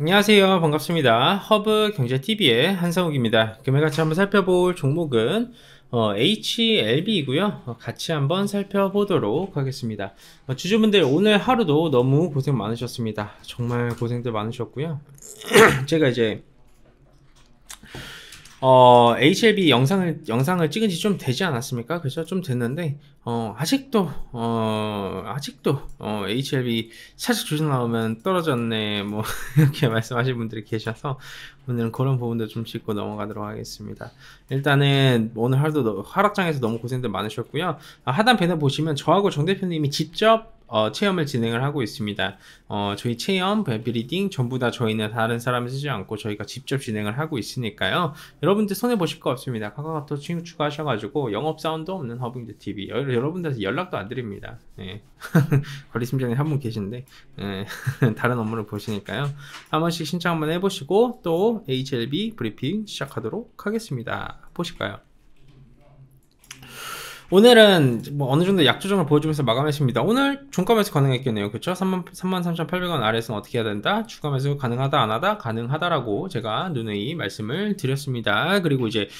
안녕하세요 반갑습니다 허브 경제TV의 한상욱입니다 금액 같이 한번 살펴볼 종목은 어, HLB이고요 어, 같이 한번 살펴보도록 하겠습니다 어, 주주분들 오늘 하루도 너무 고생 많으셨습니다 정말 고생들 많으셨고요 제가 이제 어, HLB 영상을, 영상을 찍은 지 좀 되지 않았습니까? 그죠좀 됐는데, 어, 아직도, 어, 아직도, 어, HLB 사실 조식 나오면 떨어졌네, 뭐, 이렇게 말씀하신 분들이 계셔서, 오늘은 그런 부분도 좀 짚고 넘어가도록 하겠습니다. 일단은, 오늘 하루도 하락장에서 너무 고생들 많으셨고요. 아, 하단 배너 보시면 저하고 정 대표님이 직접 어, 체험을 진행을 하고 있습니다. 어, 저희 체험, 벨비리딩 전부 다 저희는 다른 사람 쓰지 않고 저희가 직접 진행을 하고 있으니까요. 여러분들 손해 보실 거 없습니다. 카카오톡 친구 추가하셔가지고 영업 사원도 없는 허빙드 TV 여, 러분들한테 연락도 안 드립니다. 예. 관리팀장님 한분 계신데 예. 다른 업무를 보시니까요. 한 번씩 신청 한번 해보시고 또 HLB 브리핑 시작하도록 하겠습니다. 보실까요? 오늘은 뭐 어느 정도 약조정을 보여주면서 마감했습니다. 오늘 종가 매수 가능했겠네요. 그쵸? 33,800원 아래에서는 어떻게 해야 된다? 추가 매수 가능하다, 안 하다? 가능하다라고 제가 누누이 말씀을 드렸습니다. 그리고 이제,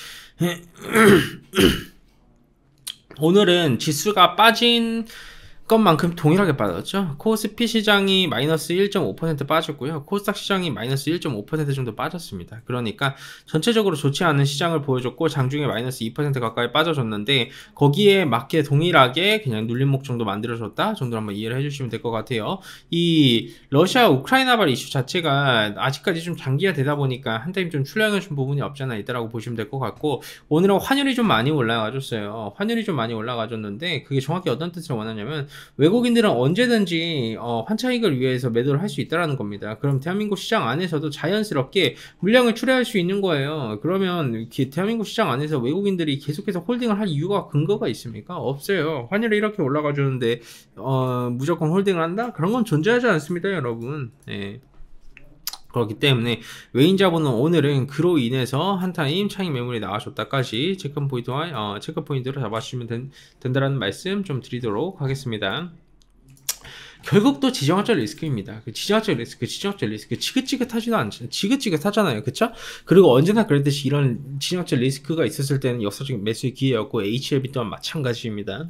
오늘은 지수가 빠진 것만큼 동일하게 빠졌죠. 코스피 시장이 마이너스 1.5% 빠졌고요. 코스닥 시장이 마이너스 1.5% 정도 빠졌습니다. 그러니까 전체적으로 좋지 않은 시장을 보여줬고 장중에 마이너스 2% 가까이 빠져줬는데 거기에 맞게 동일하게 그냥 눌림목 정도 만들어줬다 정도 한번 이해를 해주시면 될 것 같아요. 이 러시아 우크라이나 발 이슈 자체가 아직까지 좀 장기화 되다 보니까 한때임좀 출렁해 준 부분이 없잖아 있다라고 보시면 될 것 같고 오늘은 환율이 좀 많이 올라가졌어요 환율이 좀 많이 올라가졌는데 그게 정확히 어떤 뜻을 원하냐면 외국인들은 언제든지 어, 환차익을 위해서 매도를 할 수 있다라는 겁니다. 그럼 대한민국 시장 안에서도 자연스럽게 물량을 출하할 수 있는 거예요. 그러면 대한민국 시장 안에서 외국인들이 계속해서 홀딩을 할 이유가 근거가 있습니까? 없어요. 환율이 이렇게 올라가 주는데 어, 무조건 홀딩을 한다? 그런 건 존재하지 않습니다, 여러분. 예. 그렇기 때문에 외인자본은 오늘은 그로 인해서 한타임 차익 매물이 나와줬다까지 체크 포인트와 어, 체크 포인트를 잡아주시면 된, 된다라는 말씀 좀 드리도록 하겠습니다. 결국 또 지정학적 리스크입니다. 그 지정학적 리스크, 지정학적 리스크 지긋지긋하지도 않죠. 지긋지긋하잖아요, 그렇죠? 그리고 언제나 그랬듯이 이런 지정학적 리스크가 있었을 때는 역사적인 매수의 기회였고 HLB 또한 마찬가지입니다.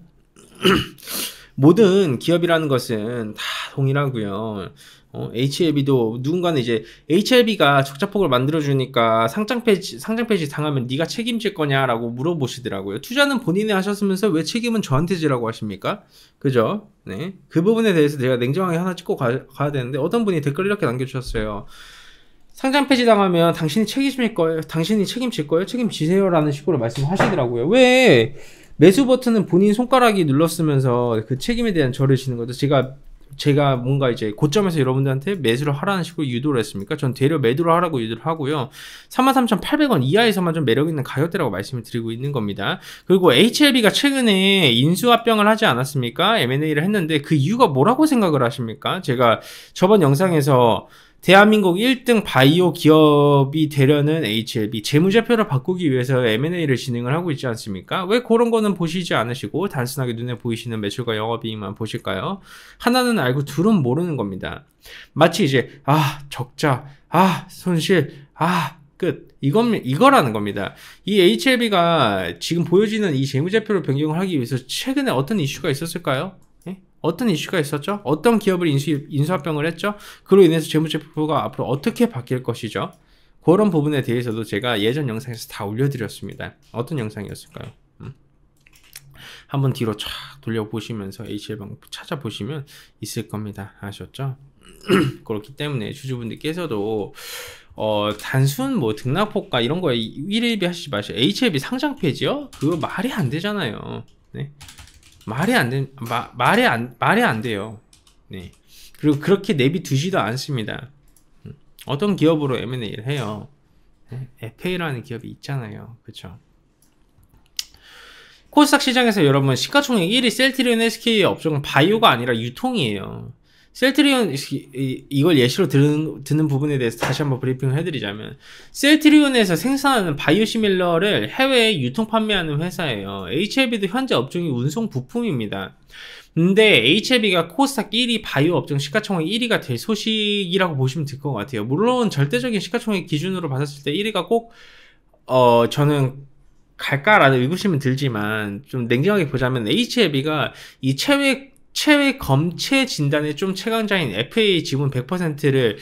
모든 기업이라는 것은 다 동일하고요. 어, HLB도 누군가는 이제 HLB가 적자폭을 만들어주니까 상장 페이지 상장 페지 당하면 네가 책임질 거냐라고 물어보시더라고요. 투자는 본인이 하셨으면서 왜 책임은 저한테 지라고 하십니까? 그죠? 네, 그 부분에 대해서 제가 냉정하게 하나 찍고 가, 가야 되는데 어떤 분이 댓글 이렇게 남겨주셨어요. 상장 폐지 당하면 당신이 책임질 거예요. 당신이 책임질 거예요. 책임지세요라는 식으로 말씀하시더라고요. 왜 매수 버튼은 본인 손가락이 눌렀으면서 그 책임에 대한 절을 지는 거죠. 제가 제가 뭔가 이제 고점에서 여러분들한테 매수를 하라는 식으로 유도를 했습니까? 전대려 매도를 하라고 유도를 하고요. 33,800원 이하에서만 좀 매력 있는 가격대라고 말씀을 드리고 있는 겁니다. 그리고 HLB가 최근에 인수합병을 하지 않았습니까? M&A를 했는데 그 이유가 뭐라고 생각을 하십니까? 제가 저번 영상에서 대한민국 1등 바이오 기업이 되려는 HLB 재무제표를 바꾸기 위해서 M&A를 진행을 하고 있지 않습니까? 왜 그런 거는 보시지 않으시고 단순하게 눈에 보이시는 매출과 영업이익만 보실까요? 하나는 알고 둘은 모르는 겁니다. 마치 이제 아 적자, 아 손실, 아 끝. 이건, 이거라는 겁니다. 이 HLB가 지금 보여지는 이 재무제표를 변경을 하기 위해서 최근에 어떤 이슈가 있었을까요? 어떤 이슈가 있었죠? 어떤 기업을 인수, 인수합병을 했죠? 그로 인해서 재무제표가 앞으로 어떻게 바뀔 것이죠? 그런 부분에 대해서도 제가 예전 영상에서 다 올려드렸습니다. 어떤 영상이었을까요? 음. 한번 뒤로 쫙 돌려보시면서 HL방 찾아보시면 있을 겁니다. 아셨죠? 그렇기 때문에 주주분들께서도 어, 단순 뭐 등락폭과 이런 거에 1일비 하시지 마시고 HLB 상장 폐지요? 그거 말이 안 되잖아요. 네. 말이 안 된, 마, 말이 안, 말이 안 돼요. 네. 그리고 그렇게 내비두지도 않습니다. 음. 어떤 기업으로 M&A를 해요? 네? FA라는 기업이 있잖아요. 그쵸? 코스닥 시장에서 여러분 시가총액 1위 셀트리온 SK의 업종은 바이오가 아니라 유통이에요. 셀트리온 이걸 예시로 드은 듣는 부분에 대해서 다시 한번 브리핑을 해드리자면 셀트리온에서 생산하는 바이오시밀러를 해외에 유통 판매하는 회사예요 HLB도 현재 업종이 운송 부품입니다 근데 HLB가 코스닥 1위 바이오 업종 시가총액 1위가 될 소식이라고 보시면 될 것 같아요 물론 절대적인 시가총액 기준으로 봤을 때 1위가 꼭 어, 저는 갈까라는 의구심은 들지만 좀 냉정하게 보자면 HLB가 이 체외 체외 검체 진단에 좀 최강자인 FA 지분 100%를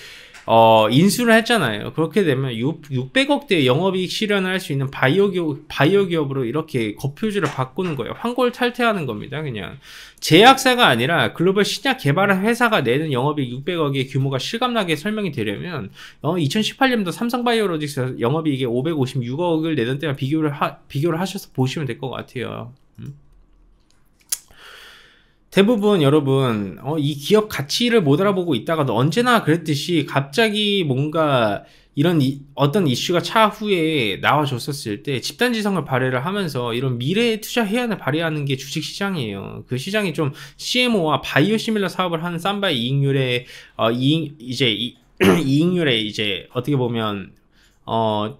어, 인수를 했잖아요. 그렇게 되면 6, 600억대 영업이익 실현을 할 수 있는 바이오 기업, 바이오 기업으로 이렇게 거표지를 바꾸는 거예요. 환골 탈퇴하는 겁니다, 그냥. 제약사가 아니라 글로벌 신약 개발 회사가 내는 영업이익 600억의 규모가 실감나게 설명이 되려면, 어, 2018년도 삼성바이오로직스 영업이익의 556억을 내던 때와 비교를 하, 비교를 하셔서 보시면 될 것 같아요. 음? 대부분 여러분 어, 이 기업 가치를 못 알아보고 있다가도 언제나 그랬듯이 갑자기 뭔가 이런 이, 어떤 이슈가 차후에 나와줬었을 때 집단지성을 발휘를 하면서 이런 미래에 투자해안을 발휘하는 게 주식시장이에요. 그 시장이 좀 CMO와 바이오시밀러 사업을 하는 쌈바의 이익률에 어, 이익 이제 이, 이익률에 이제 어떻게 보면 어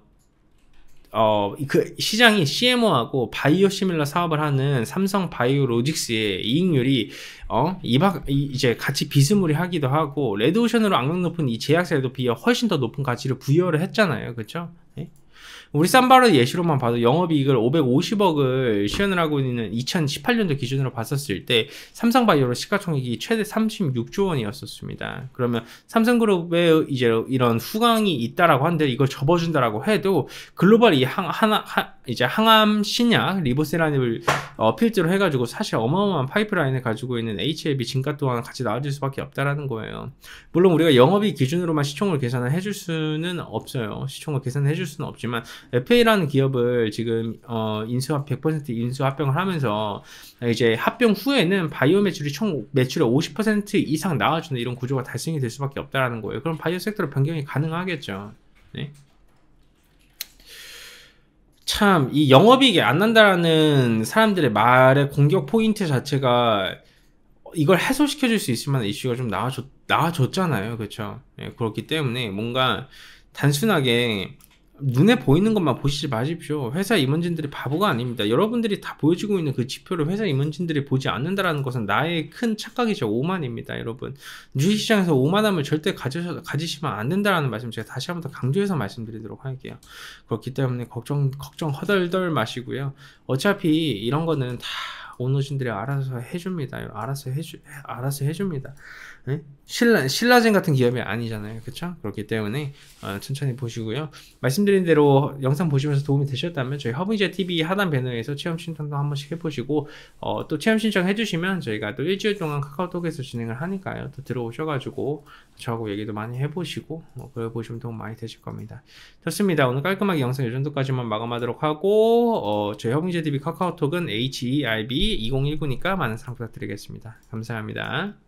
어, 그 시장이 CMO하고 바이오 시밀러 사업을 하는 삼성 바이오로직스의 이익률이 어, 이박 이제 같이 비스무리하기도 하고 레드오션으로 악명 높은 이 제약사에도 비해 훨씬 더 높은 가치를 부여를 했잖아요. 그렇죠? 우리 산바로 예시로만 봐도 영업이익을 550억을 시현을 하고 있는 2018년도 기준으로 봤었을 때 삼성바이오로 시가총액이 최대 36조 원이었었습니다. 그러면 삼성그룹에 이제 이런 후광이 있다라고 한데 이걸 접어준다라고 해도 글로벌 이 한, 하나, 한, 이제 항암 신약 리보세라닙을 어, 필두로 해가지고 사실 어마어마한 파이프라인을 가지고 있는 HLB 증가 또한 같이 나아질 수밖에 없다라는 거예요. 물론 우리가 영업이 기준으로만 시총을 계산을 해줄 수는 없어요. 시총을 계산해 줄 수는 없지만 FA라는 기업을 지금 어, 인수합 100% 인수 합병을 하면서 이제 합병 후에는 바이오 매출이 총 매출의 50% 이상 나와주는 이런 구조가 달성이 될 수밖에 없다라는 거예요. 그럼 바이오 섹터로 변경이 가능하겠죠. 네. 참이 영업이익이 안 난다라는 사람들의 말의 공격 포인트 자체가 이걸 해소시켜 줄 수 있을 만한 이슈가 좀나아졌 나와줬잖아요. 그렇죠? 예, 그렇기 때문에 뭔가 단순하게 눈에 보이는 것만 보시지 마십시오. 회사 임원진들이 바보가 아닙니다. 여러분들이 다 보여주고 있는 그 지표를 회사 임원진들이 보지 않는다라는 것은 나의 큰 착각이죠. 오만입니다, 여러분. 주식시장에서 오만함을 절대 가지셔, 가지시면 안 된다라는 말씀 제가 다시 한번더 강조해서 말씀드리도록 할게요. 그렇기 때문에 걱정, 걱정 허덜덜 마시고요. 어차피 이런 거는 다 어르신들이 알아서 해줍니다. 알아서 해주, 알아서 해줍니다. 네? 신라, 신라젠 같은 기업이 아니잖아요. 그쵸? 그렇기 때문에, 어, 천천히 보시고요. 말씀드린 대로 영상 보시면서 도움이 되셨다면 저희 허브이자 TV 하단 배너에서 체험 신청도 한 번씩 해보시고, 어, 또 체험 신청 해주시면 저희가 또 일주일 동안 카카오톡에서 진행을 하니까요. 또 들어오셔가지고, 저하고 얘기도 많이 해보시고, 뭐, 그걸 보시면 도움 많이 되실 겁니다. 좋습니다. 오늘 깔끔하게 영상 이 정도까지만 마감하도록 하고, 어, 저희 허브이자 TV 카카오톡은 HEIB 2019니까 많은 사랑 부탁드리겠습니다. 감사합니다.